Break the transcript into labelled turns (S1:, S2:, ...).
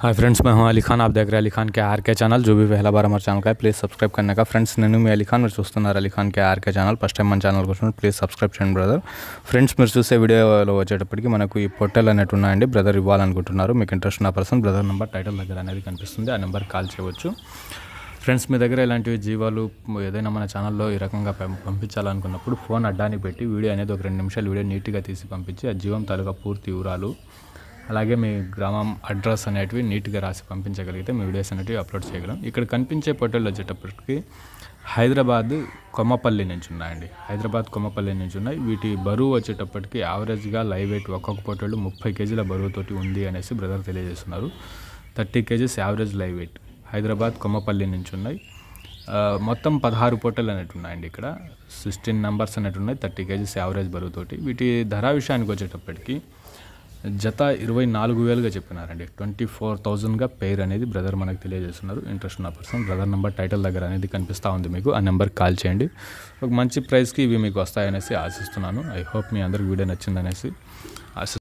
S1: hi friends मैं అలీ ఖాన్ खान దగ్గర देख रहे हैं अली खान के आर के चैनल जो भी पहला बार हमारे चैनल का నేను మీ అలీ ఖాన్ మీరు చూస్తున్నారు Ali Khan K RK channel first time మన ఛానల్ కోసం ప్లీజ్ సబ్స్క్రైబ్ చేయండి బ్రదర్ ఫ్రెండ్స్ మీరు చూసే వీడియోలో వచ్చేటప్పటికి మనకు ఈ పొట్టెలు అనేటు ఉన్నాయండి బ్రదర్ ఇవ్వాలనుకుంటున్నారు మీకు ఇంట్రెస్ట్ ఉన్న పర్సన్ బ్రదర్ నెంబర్ టైటిల్ దగ్గర అనేది కనిపిస్తుంది ఆ నెంబర్ కాల్ చేయవచ్చు ఫ్రెండ్స్ మీ దగ్గర ఇలాంటివి జీవాలు ఏదైనా మన ఛానల్లో ఈ రకంగా పంపించాలనుకున్నప్పుడు ఫోన్ అడ్డానికి పెట్టి వీడియో అనేది ఒక రెండు నిమిషాలు వీడియో నీట్గా తీసి పంపించి ఆ జీవం తాలూకా పూర్తి వివరాలు అలాగే మీ గ్రామం అడ్రస్ అనేటివి నీట్గా రాసి పంపించగలిగితే మీ వీడియోస్ అనేటివి అప్లోడ్ చేయగలం ఇక్కడ కనిపించే ఫోటోలు వచ్చేటప్పటికి హైదరాబాద్ కొమ్మపల్లి నుంచి ఉన్నాయండి హైదరాబాద్ కొమ్మపల్లి నుంచి ఉన్నాయి వీటి బరువు వచ్చేటప్పటికి యావరేజ్గా లైవ్ వెయిట్ ఒక్కొక్క ఫోటోలు ముప్పై కేజీల బరువుతోటి ఉంది అనేసి బ్రదర్ తెలియజేస్తున్నారు thirty kgs average live weight Hyderabad Kommapalli నుంచి ఉన్నాయి మొత్తం పదహారు పోటలు అనేవి ఉన్నాయండి ఇక్కడ సిక్స్టీన్ నెంబర్స్ అనేవి ఉన్నాయి థర్టీ కేజీస్ యావరేజ్ బరువుతోటి వీటి ధర విషయానికి వచ్చేటప్పటికి జత ఇరవై నాలుగు వేలుగా చెప్పినారండి ట్వంటీ ఫోర్ థౌజండ్గా పేర్ అనేది బ్రదర్ మనకు తెలియజేస్తున్నారు ఇంట్రెస్ట్ ఉన్న పర్సన్ బ్రదర్ నెంబర్ టైటిల్ దగ్గర అనేది కనిపిస్తూ ఉంది మీకు ఆ నెంబర్ కాల్ చేయండి ఒక మంచి ప్రైస్కి ఇవి మీకు వస్తాయనేసి ఆశిస్తున్నాను ఐ హోప్ మీ అందరికి వీడియో నచ్చిందనేసి ఆశి